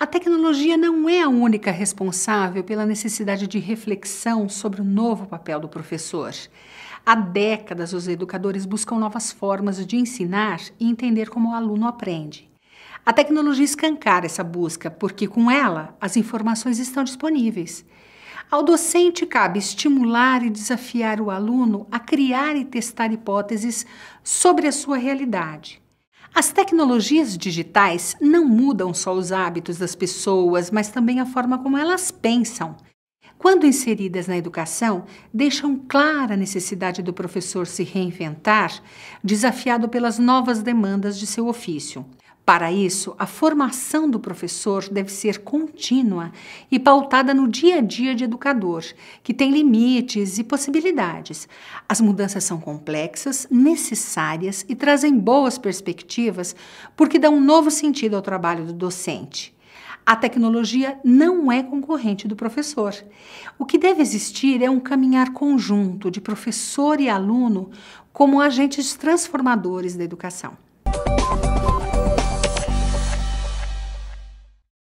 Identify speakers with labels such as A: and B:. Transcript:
A: A tecnologia não é a única responsável pela necessidade de reflexão sobre o novo papel do professor. Há décadas, os educadores buscam novas formas de ensinar e entender como o aluno aprende. A tecnologia escancara essa busca, porque com ela as informações estão disponíveis. Ao docente cabe estimular e desafiar o aluno a criar e testar hipóteses sobre a sua realidade. As tecnologias digitais não mudam só os hábitos das pessoas, mas também a forma como elas pensam. Quando inseridas na educação, deixam clara a necessidade do professor se reinventar, desafiado pelas novas demandas de seu ofício. Para isso, a formação do professor deve ser contínua e pautada no dia a dia de educador, que tem limites e possibilidades. As mudanças são complexas, necessárias e trazem boas perspectivas porque dão um novo sentido ao trabalho do docente. A tecnologia não é concorrente do professor. O que deve existir é um caminhar conjunto de professor e aluno como agentes transformadores da educação.